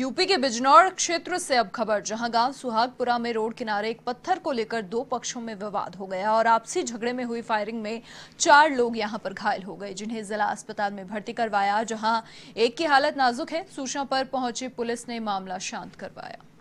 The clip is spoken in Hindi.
यूपी के बिजनौर क्षेत्र से अब खबर जहां गांव सुहागपुरा में रोड किनारे एक पत्थर को लेकर दो पक्षों में विवाद हो गया और आपसी झगड़े में हुई फायरिंग में चार लोग यहां पर घायल हो गए जिन्हें जिला अस्पताल में भर्ती करवाया जहां एक की हालत नाजुक है सूचना पर पहुंची पुलिस ने मामला शांत करवाया